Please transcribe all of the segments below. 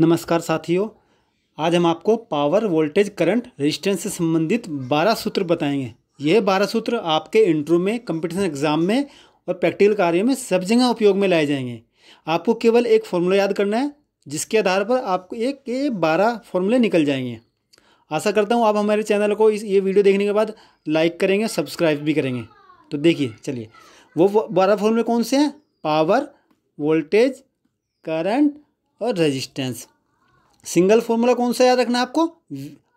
नमस्कार साथियों आज हम आपको पावर वोल्टेज करंट रेजिस्टेंस से संबंधित 12 सूत्र बताएंगे यह 12 सूत्र आपके इंटरव्यू में कंपटीशन एग्जाम में और प्रैक्टिकल कार्यों में सब जगह उपयोग में लाए जाएंगे आपको केवल एक फॉर्मूला याद करना है जिसके आधार पर आपको एक के बारह फॉर्मूले निकल जाएंगे आशा करता हूँ आप हमारे चैनल को इस ये वीडियो देखने के बाद लाइक करेंगे सब्सक्राइब भी करेंगे तो देखिए चलिए वो बारह फॉर्मूले कौन से हैं पावर वोल्टेज करंट और रेजिस्टेंस सिंगल फॉर्मूला कौन सा याद रखना आपको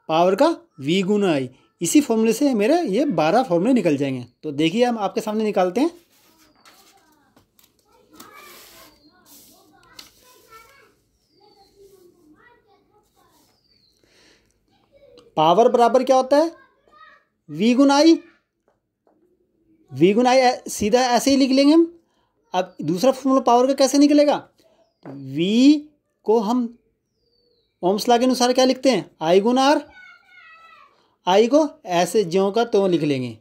पावर का वी गुना आई इसी फॉर्मूले से मेरे ये बारह फॉर्मूले निकल जाएंगे तो देखिए हम आपके सामने निकालते हैं पावर बराबर क्या होता है वी गुन आई वी गुन आई सीधा ऐसे ही लिख लेंगे हम अब दूसरा फॉर्मूला पावर का कैसे निकलेगा वी को हम ओम्स लॉ के अनुसार क्या लिखते हैं आई गुण आर आई को ऐसे ज्यो का तो लिख लेंगे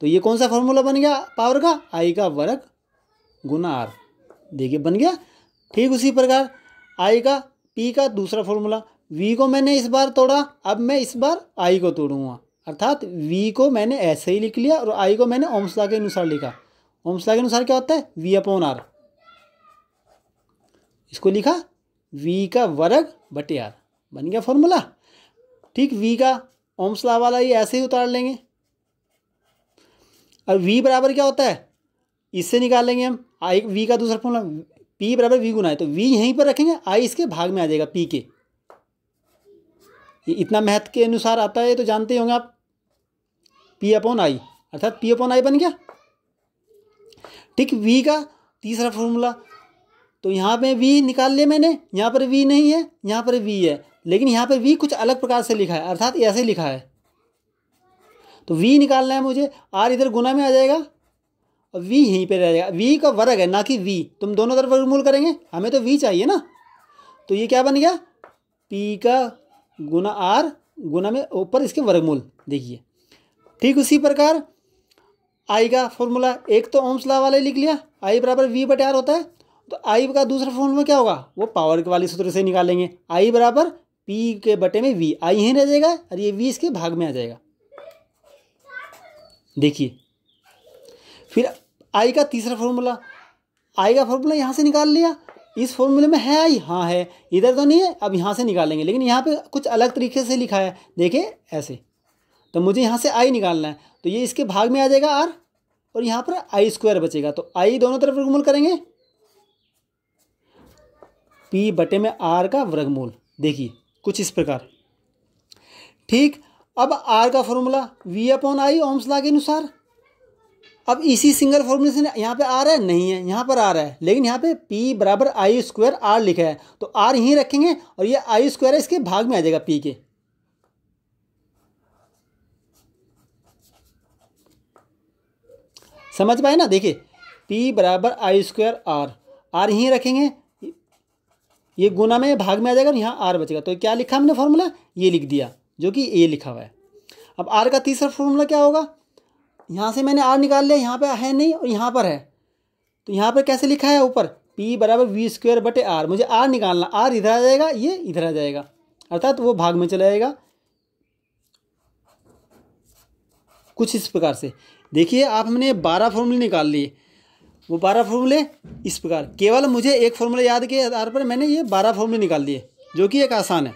तो ये कौन सा फॉर्मूला बन गया पावर का आई का वर्ग गुना आर देखिए बन गया ठीक उसी प्रकार आई का पी का दूसरा फॉर्मूला वी को मैंने इस बार तोड़ा अब मैं इस बार आई को तोड़ूंगा अर्थात वी को मैंने ऐसे ही लिख लिया और आई को मैंने ओम्सला के अनुसार लिखा ओम्सला के अनुसार क्या होता है वी अपोन आर इसको लिखा V का वर्ग बटे आर बन गया फॉर्मूला ठीक V का ओमसला वाला ये ऐसे ही उतार लेंगे अब V बराबर क्या होता है इससे निकाल लेंगे हम आई V का दूसरा फॉर्मूला P बराबर वी गुना है तो V यहीं पर रखेंगे I इसके भाग में आ जाएगा P के ये इतना महत्व के अनुसार आता है तो जानते होंगे आप P अपॉन आई अर्थात पी अपॉन आई बन गया ठीक वी का तीसरा फॉर्मूला तो यहाँ पे वी निकाल लिया मैंने यहाँ पर वी नहीं है यहाँ पर वी है लेकिन यहाँ पर वी कुछ अलग प्रकार से लिखा है अर्थात ऐसे लिखा है तो वी निकालना है मुझे आर इधर गुना में आ जाएगा और वी यहीं पर रह जाएगा वी का वर्ग है ना कि वी तुम दोनों तरफ वर्गमूल करेंगे हमें तो वी चाहिए ना तो ये क्या बन गया पी का गुना आर गुना में ऊपर इसके वर्गमूल देखिए ठीक उसी प्रकार आई का फॉर्मूला एक तो ओम्स ला वाले लिख लिया आई बराबर वी बटे आर होता है तो आई का दूसरा फॉर्मूला क्या होगा वो पावर के वाले सूत्र से निकालेंगे आई बराबर पी के बटे में वी आई यहीं रह जाएगा और ये वी इसके भाग में आ जाएगा देखिए फिर आई का तीसरा फॉर्मूला आई का फॉर्मूला यहाँ से निकाल लिया इस फॉर्मूले में है आई हाँ है इधर तो नहीं है अब यहाँ से निकालेंगे लेकिन यहाँ पे कुछ अलग तरीके से लिखा है देखिए ऐसे तो मुझे यहाँ से आई निकालना है तो ये इसके भाग में आ जाएगा आर और यहाँ पर आई स्क्वायर बचेगा तो आई दोनों तरफ रिमूवल करेंगे पी बटे में आर का वर्गमूल देखिए कुछ इस प्रकार ठीक अब आर का formula v upon I law के अनुसार अब इसी सिंगल फॉर्मूले से यहाँ पे आ रहा है नहीं है यहाँ पर आ रहा है लेकिन यहाँ पे p बराबर आई स्क्वायर आर लिखा है तो आर ही रखेंगे और ये आई स्क्वायर है इसके भाग में आ जाएगा पी के समझ पाए ना देखिए पी बराबर आई स्क्वायर आर आर ही रखेंगे ये गुना में भाग में आ जाएगा यहाँ आर बचेगा तो क्या लिखा हमने फॉर्मूला ये लिख दिया जो कि ए लिखा हुआ है अब आर का तीसरा फॉर्मूला क्या होगा यहाँ से मैंने आर निकाल लिया यहाँ पर है नहीं और यहाँ पर है तो यहाँ पर कैसे लिखा है ऊपर पी बराबर वी स्क्वेयर बटे आर मुझे आर निकालना आर इधर आ जाएगा ये इधर आ जाएगा अर्थात तो वो भाग में चला जाएगा कुछ इस प्रकार से देखिए आप हमने बारह फॉर्मूले निकाल लिए वो बारह फॉर्मूले इस प्रकार केवल मुझे एक फॉर्मूला याद के आधार पर मैंने ये बारह फॉर्मूले निकाल दिए जो कि एक आसान है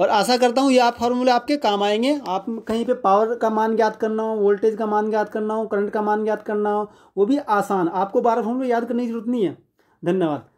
और आशा करता हूँ ये आप फार्मूले आपके काम आएंगे आप कहीं पे पावर का मान ज्ञात करना हो वोल्टेज का मान ज्ञात करना हो करंट का मान ज्ञात करना हो वो भी आसान आपको बारह फॉर्मूले याद करने की जरूरत नहीं है धन्यवाद